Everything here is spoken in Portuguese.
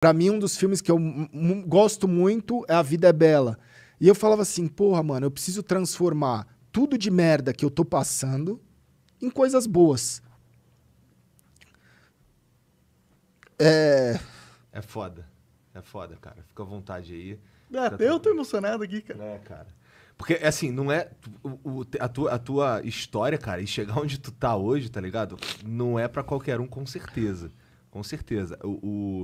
Para mim, um dos filmes que eu gosto muito é A Vida é Bela. E eu falava assim, porra, mano, eu preciso transformar tudo de merda que eu tô passando em coisas boas. É. É foda. É foda, cara. Fica à vontade aí. É, tá eu tô emocionado aqui, cara. É, cara. Porque, assim, não é. O, o, a, tua, a tua história, cara, e chegar onde tu tá hoje, tá ligado? Não é para qualquer um, com certeza. Com certeza. o... o...